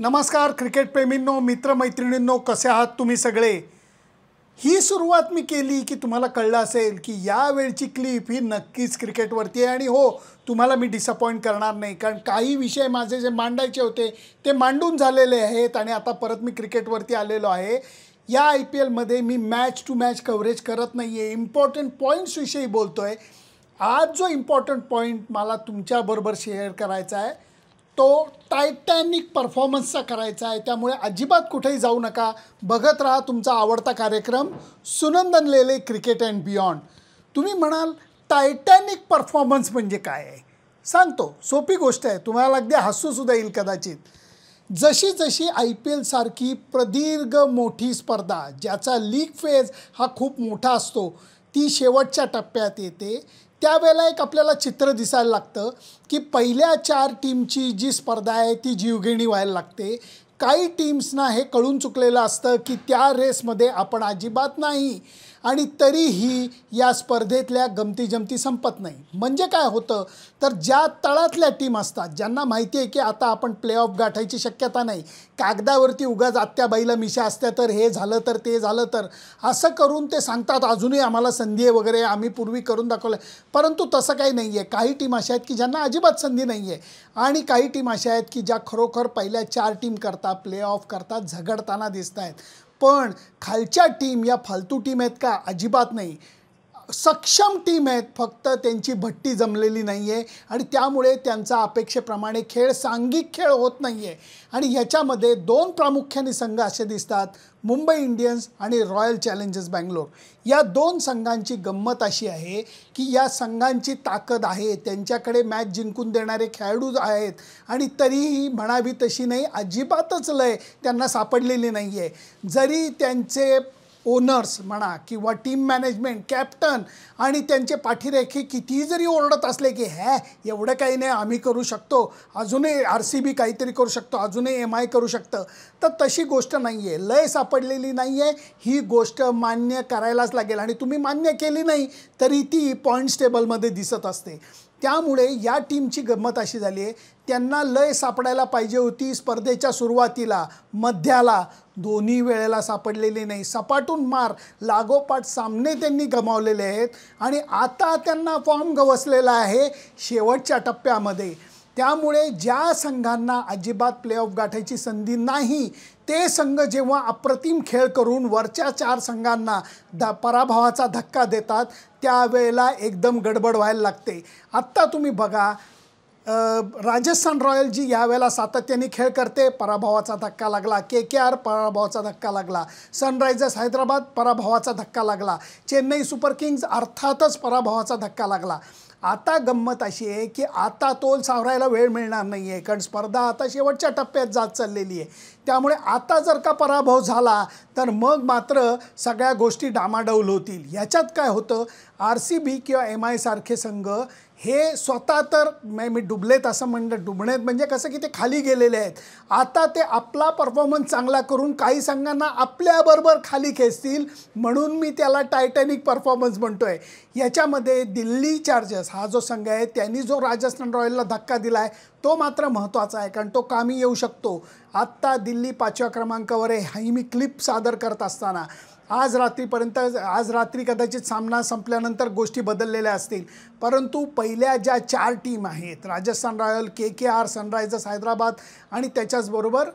नमस्कार क्रिकेटप्रेमींनो मित्रमैत्रिणींनो कसे आहात तुम्ही सगळे ही सुरुवात मी केली की तुम्हाला कळलं असेल की यावेळची क्लिप ही नक्कीच क्रिकेटवरती आहे आणि हो तुम्हाला मी डिसअपॉइंट करणार नाही कारण काही विषय माझे जे मांडायचे होते ते मांडून झालेले आहेत आणि आता परत मी क्रिकेटवरती आलेलो आहे या आय पी एलमध्ये मी मॅच टू मॅच कव्हरेज करत नाही आहे इम्पॉर्टंट पॉईंट्सविषयी बोलतो आहे आज जो इम्पॉर्टंट पॉईंट मला तुमच्याबरोबर शेअर करायचा आहे तो टायटॅनिक परफॉर्मन्सचा करायचा आहे त्यामुळे अजिबात कुठेही जाऊ नका बघत राहा तुमचा आवडता कार्यक्रम Sunandan Lele cricket and beyond तुम्ही म्हणाल टायटॅनिक परफॉर्मन्स म्हणजे काय आहे सांगतो सोपी गोष्ट आहे तुम्हाला अगदी हसूसुद्धा येईल कदाचित जशी जशी आय पी एलसारखी प्रदीर्घ मोठी स्पर्धा ज्याचा लीग फेज हा खूप मोठा असतो ती शेवटच्या टप्प्यात येते त्यावेळेला एक आपल्याला चित्र दिसायला लागतं की पहिल्या चार टीमची जी स्पर्धा आहे ती जीवघेणी व्हायला लागते काही टीम्सना हे कळून चुकलेलं असतं की त्या रेसमध्ये आपण अजिबात नाही आणि तरीही या स्पर्धेतल्या गमती जमती संपत नाही म्हणजे काय होतं तर ज्या तळातल्या टीम असतात ज्यांना माहिती आहे की आता आपण प्ले ऑफ गाठायची शक्यता नाही कागदावरती उगाच आत्याबाईला मिशा असत्या तर हे झालं तर ते झालं तर असं करून ते सांगतात अजूनही आम्हाला संधी आहे वगैरे आम्ही पूर्वी करून दाखवलं परंतु तसं काही नाही आहे काही टीम अशा आहेत की ज्यांना अजिबात संधी नाही आहे आणि काही टीम अशा आहेत की ज्या खरोखर पहिल्या चार टीम करता प्ले ऑफ करता झगडताना दिसत आहेत पण खालच्या टीम या फालतू टीम आहेत का अजिबात नाही सक्षम टीम आहेत फक्त त्यांची भट्टी जमलेली नाही आहे आणि त्यामुळे त्यांचा अपेक्षेप्रमाणे खेळ सांघिक खेळ होत नाही आहे आणि ह्याच्यामध्ये दोन प्रामुख्याने संघ असे दिसतात मुंबई इंडियन्स आणि रॉयल चॅलेंजर्स बँगलोर या दोन संघांची गंमत अशी आहे की या संघांची ताकद आहे त्यांच्याकडे मॅच जिंकून देणारे खेळाडू आहेत आणि तरीही म्हणावी तशी नाही अजिबातच लय त्यांना सापडलेली नाही आहे जरी त्यांचे ओनर्स म्हणा किंवा टीम मॅनेजमेंट कॅप्टन आणि त्यांचे पाठीरेखे कितीही जरी ओरडत असले की हे एवढं काही नाही आम्ही करू शकतो अजूनही आर सी बी काहीतरी करू शकतो अजूनही एम आय करू शकतं तर तशी गोष्ट नाही आहे लय सापडलेली नाही आहे ही गोष्ट मान्य करायलाच लागेल आणि तुम्ही मान्य केली नाही तरी ती पॉईंट्स टेबलमध्ये दिसत असते त्यामुळे या टीमची गंमत अशी झाली आहे त्यांना लय सापडायला पाहिजे होती स्पर्धेच्या सुरुवातीला मध्याला दोन्ही वेळेला सापडलेली नाही सपाटून मार लागोपाठ सामने त्यांनी गमावलेले आहेत आणि आता त्यांना फॉर्म गवसलेला आहे शेवटच्या टप्प्यामध्ये त्यामुळे ज्या संघांना अजिबात प्ले ऑफ गाठायची संधी नाही ते संघ जेव्हा अप्रतिम खेळ करून वरच्या चार संघांना द पराभवाचा धक्का देतात त्यावेळेला एकदम गडबड व्हायला लागते आत्ता तुम्ही बघा राजस्थान रॉयल जी यावेळेला सातत्याने खेळ करते पराभवाचा धक्का लागला के के आर पराभवाचा धक्का लागला सनरायझर्स हैदराबाद पराभवाचा धक्का लागला चेन्नई सुपर किंग्ज अर्थातच पराभवाचा धक्का लागला आता गंमत अशी आहे की आता तोल सावरायला वेळ मिळणार नाही आहे कारण स्पर्धा आता शेवटच्या टप्प्यात जात चाललेली आहे त्यामुळे आता जर का पराभव झाला तर मग मात्र सगळ्या गोष्टी डामाडौल होतील ह्याच्यात काय होतं आर सी बी किंवा एम आयसारखे संघ हे स्वतः तर मी डुबलेत असं म्हणलं डुबणेत म्हणजे कसं की ते खाली गेलेले आहेत आता ते आपला परफॉर्मन्स चांगला करून काही संघांना आपल्याबरोबर खाली खेचतील म्हणून मी त्याला टायटॅनिक परफॉर्मन्स म्हणतो आहे याच्यामध्ये दिल्ली चार्जर्स हा जो संघ आहे त्यांनी जो राजस्थान रॉयलला धक्का दिला आहे तो मात्र महत्त्वाचा आहे कारण तो कामी येऊ शकतो आत्ता दिल्ली पाचव्या क्रमांकावर आहे ही मी क्लिप सादर करत असताना आज रात्रीपर्यंत आज रात्री कदाचित सामना संपल्यानंतर गोष्टी बदललेल्या असतील परंतु पहिल्या ज्या चार टीम आहेत Rajasthan Royal K K R Sunrisers Hyderabad आणि त्याच्याचबरोबर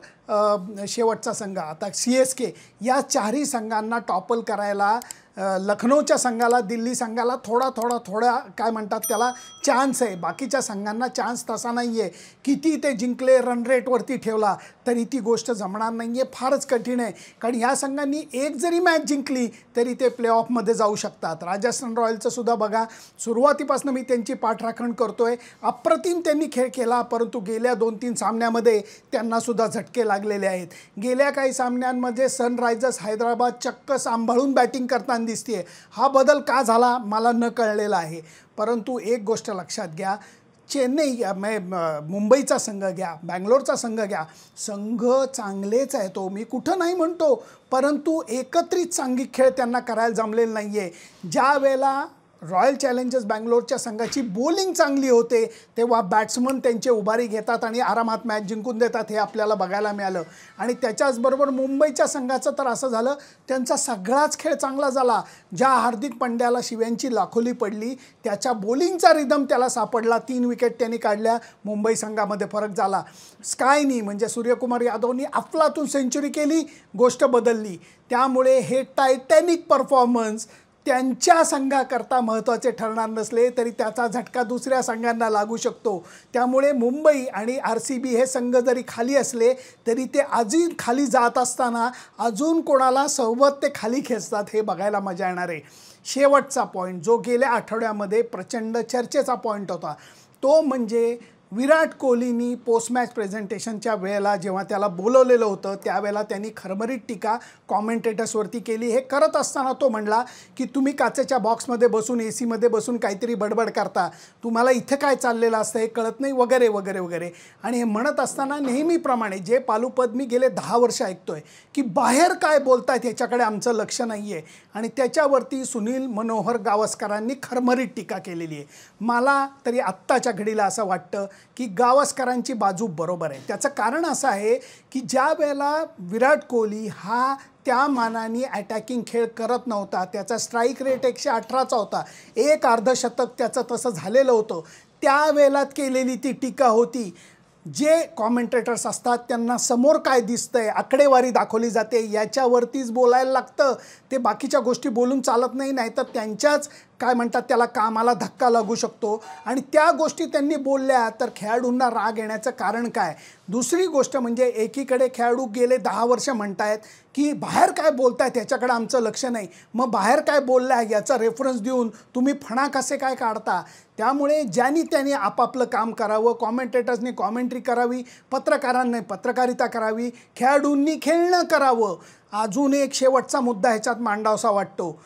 शेवटचा संघ आता सी एस के या चारही संघांना टॉपल करायला लखनौच्या संघाला दिल्ली संघाला थोडा थोडा थोडा काय म्हणतात त्याला चान्स आहे बाकीच्या संघांना चान्स तसा नाही आहे किती ते जिंकले रन रेटवरती ठेवला तरी ती गोष्ट जमणार नाही आहे फारच कठीण आहे कारण ह्या संघांनी एक जरी मॅच जिंकली तरी ते प्लेऑफमध्ये जाऊ शकतात राजस्थान रॉयलचं सुद्धा बघा सुरुवातीपासून मी त्यांची पाठराखण करतो आहे अप्रतिम त्यांनी खेळ केला परंतु गेल्या दोन तीन सामन्यामध्ये त्यांनासुद्धा झटके लागलेले आहेत गेल्या काही सामन्यांमध्ये सनरायझर्स हैदराबाद चक्क सांभाळून बॅटिंग करताना दिसते हा बदल का झाला मला न कळलेला आहे परंतु एक गोष्ट लक्षात घ्या चेन्नई मुंबईचा संघ घ्या बँगलोरचा संघ घ्या संघ चांगलेच आहे तो मी कुठं नाही म्हणतो परंतु एकत्रित चांगली खेळ त्यांना करायला जमलेला नाही आहे ज्या वेळेला रॉयल चॅलेंजर्स बँगलोरच्या संघाची बोलिंग चांगली होते तेव्हा बॅट्समन त्यांचे उभारी घेतात आणि आरामात मॅच जिंकून देतात हे आपल्याला बघायला मिळालं आणि त्याच्याचबरोबर मुंबईच्या संघाचं तर असं झालं त्यांचा सगळाच खेळ चांगला झाला ज्या हार्दिक पंड्याला शिव्यांची लाखोली पडली त्याच्या बोलिंगचा रिदम त्याला सापडला तीन विकेट त्यांनी काढल्या मुंबई संघामध्ये फरक झाला स्कायनी म्हणजे सूर्यकुमार यादवनी अफलातून सेंचुरी केली गोष्ट बदलली त्यामुळे हे टायटॅनिक परफॉर्मन्स त्यांच्या संघाकरता महत्त्वाचे ठरणार नसले तरी त्याचा झटका दुसऱ्या संघांना लागू शकतो त्यामुळे मुंबई आणि आर सी बी हे संघ जरी खाली असले तरी ते आजही खाली जात असताना अजून कोणाला सोबत ते खाली खेचतात हे बघायला मजा येणार आहे शेवटचा पॉईंट जो गेल्या आठवड्यामध्ये प्रचंड चर्चेचा पॉईंट होता तो म्हणजे विराट कोहलीनी पोस्ट मॅच प्रेझेंटेशनच्या वेळेला जेव्हा त्याला बोलवलेलं होतं त्यावेळेला त्यांनी खरमरीत टीका कॉमेंटेटर्सवरती केली हे करत असताना तो म्हणला की तुम्ही काचेच्या बॉक्समध्ये बसून ए सीमध्ये बसून काहीतरी बडबड करता तुम्हाला इथं काय चाललेलं असतं हे कळत नाही वगैरे वगैरे वगैरे आणि हे म्हणत असताना नेहमीप्रमाणे जे पालुपद मी गेले दहा वर्ष ऐकतोय की बाहेर काय बोलतात ह्याच्याकडे आमचं लक्ष नाही आहे आणि त्याच्यावरती सुनील मनोहर गावस्करांनी खरमरीत टीका केलेली आहे मला तरी आत्ताच्या घडीला असं वाटतं की गावस्करांची बाजू बरोबर आहे त्याचं कारण असं आहे की ज्या वेळेला विराट कोहली हा त्या मानाने अटॅकिंग खेळ करत नव्हता त्याचा स्ट्राईक रेट एकशे अठराचा होता एक अर्धशतक त्याचं तसं झालेलं होतं त्यावेळेला केलेली ती टीका होती जे कॉमेंटेटर्स असतात त्यांना समोर काय दिसतंय आकडेवारी दाखवली जाते याच्यावरतीच बोलायला लागतं ते बाकीच्या गोष्टी बोलून चालत नाही नाहीतर त्यांच्याच काय म्हणतात त्याला कामाला धक्का लागू शकतो आणि त्या गोष्टी त्यांनी बोलल्या तर खेळाडूंना राग येण्याचं कारण काय दुसरी गोष्ट म्हणजे एकीकडे खेळाडू गेले दहा वर्ष आहेत की बाहेर काय बोलतायत याच्याकडे आमचं लक्ष नाही मग बाहेर काय बोललं आहे याचा रेफरन्स देऊन तुम्ही फणा कसे काय काढता त्यामुळे ज्यांनी त्यांनी आपापलं काम करावं कॉमेंटेटर्सनी कॉमेंट्री करावी पत्रकारांनी पत्रकारिता करावी खेळाडूंनी खेळणं करावं अजून एक शेवटचा मुद्दा ह्याच्यात मांडावसा वाटतो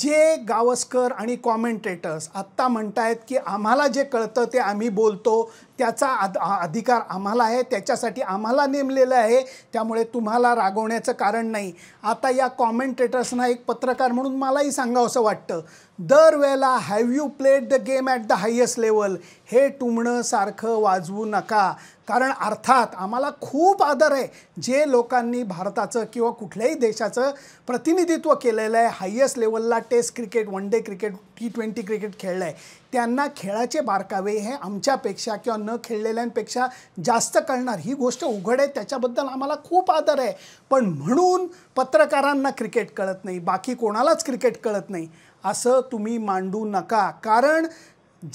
जे गावस्कर आणि कॉमेंटेटर्स आत्ता आहेत की आम्हाला जे कळतं ते आम्ही बोलतो त्याचा अद अधिकार आम्हाला आहे त्याच्यासाठी आम्हाला नेमलेलं आहे त्यामुळे तुम्हाला रागवण्याचं कारण नाही आता या कॉमेंटेटर्सना एक पत्रकार म्हणून मलाही असं वाटतं दरवेळेला have you played the game at the highest level हे टुमणं सारखं वाजवू नका कारण अर्थात आम्हाला खूप आदर आहे जे लोकांनी भारताचं किंवा कुठल्याही देशाचं प्रतिनिधित्व केलेलं आहे हायेस्ट लेवलला test cricket one day cricket T twenty cricket खेळलं आहे त्यांना खेळाचे बारकावे हे आमच्यापेक्षा किंवा न खेळलेल्यांपेक्षा जास्त कळणार ही गोष्ट उघड आहे त्याच्याबद्दल आम्हाला खूप आदर आहे पण म्हणून पत्रकारांना क्रिकेट कळत नाही बाकी कोणालाच क्रिकेट कळत नाही असं तुम्ही मांडू नका कारण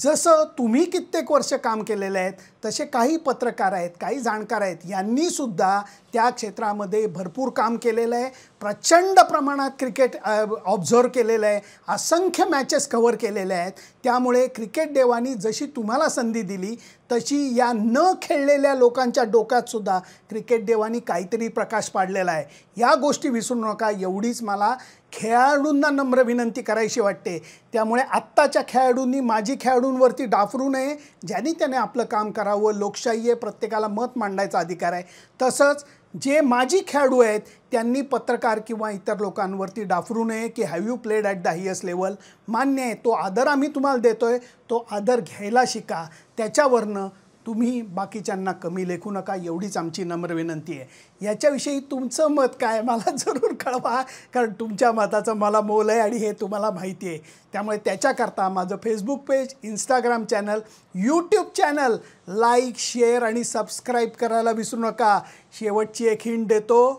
जसं तुम्ही कित्येक वर्ष काम केलेलं आहेत तसे काही पत्रकार आहेत काही जाणकार आहेत यांनीसुद्धा त्या क्षेत्रामध्ये भरपूर काम केलेलं आहे प्रचंड प्रमाणात क्रिकेट ऑब्झर्व केलेलं आहे असंख्य मॅचेस कव्हर केलेल्या आहेत त्यामुळे क्रिकेट देवानी जशी तुम्हाला संधी दिली तशी या न खेळलेल्या लोकांच्या डोक्यातसुद्धा क्रिकेट देवानी काहीतरी प्रकाश पाडलेला आहे या गोष्टी विसरू नका एवढीच मला खेळाडूंना नम्र विनंती करायची वाटते त्यामुळे आत्ताच्या खेळाडूंनी माजी खेळाडूंवरती डाफरू नये ज्यांनी त्याने आपलं काम करावं व लोकशाही आहे प्रत्येकाला मत मांडायचा अधिकार आहे तसंच जे माजी खेळाडू आहेत त्यांनी पत्रकार किंवा इतर लोकांवरती डाफरू नये की have you played at the highest level मान्य आहे तो आदर आम्ही तुम्हाला देतो तो आदर घ्यायला शिका त्याच्यावरनं तुम्ही बाकीच्यांना कमी लेखू नका एवढीच आमची नम्र विनंती आहे याच्याविषयी तुमचं मत काय मला जरूर कळवा कारण तुमच्या मताचं मला मोल आहे आणि हे तुम्हाला माहिती आहे त्यामुळे त्याच्याकरता माझं Facebook page Instagram channel YouTube channel like share आणि सबस्क्राईब करायला विसरू नका शेवटची एक हिंट देतो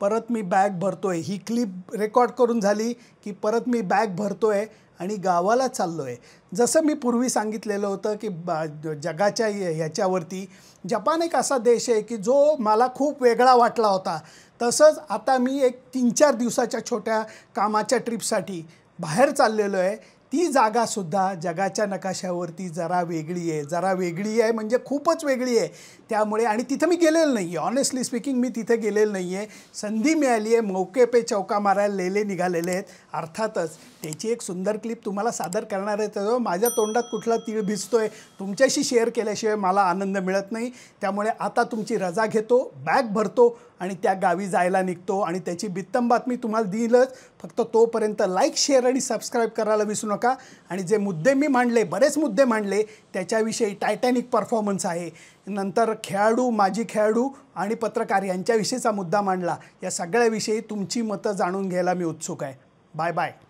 परत मी बॅग भरतो आहे ही क्लिप रेकॉर्ड करून झाली की परत मी बॅग भरतो आहे आणि गावाला चाललो आहे जसं मी पूर्वी सांगितलेलं होतं की जगाच्या ह्याच्यावरती जपान एक असा देश आहे की जो मला खूप वेगळा वाटला होता तसंच आता मी एक तीन चार दिवसाच्या छोट्या कामाच्या ट्रीपसाठी बाहेर चाललेलो आहे ती जागासुद्धा जगाच्या नकाशावरती जरा वेगळी आहे जरा वेगळी आहे म्हणजे खूपच वेगळी आहे त्यामुळे आणि तिथं मी गेलेलं नाही आहे ऑनेस्टली स्पीकिंग मी तिथे गेलेलं नाही आहे संधी मिळाली आहे मौके पे चौका मारायला लेले निघालेले आहेत अर्थातच त्याची एक सुंदर क्लिप तुम्हाला सादर करणार आहे तर माझ्या तोंडात कुठला तीळ भिजतो आहे तुमच्याशी शेअर केल्याशिवाय मला आनंद मिळत नाही त्यामुळे आता तुमची रजा घेतो बॅग भरतो आणि त्या गावी जायला निघतो आणि त्याची बित्तम बातमी तुम्हाला दिलंच फक्त तोपर्यंत लाईक शेअर आणि सबस्क्राईब करायला विसरू नका आणि जे मुद्दे मी मांडले बरेच मुद्दे मांडले त्याच्याविषयी टायटॅनिक परफॉर्मन्स आहे नंतर खेळाडू माजी खेळाडू आणि पत्रकार यांच्याविषयीचा मुद्दा मांडला या सगळ्याविषयी तुमची मतं जाणून घ्यायला मी उत्सुक आहे बाय बाय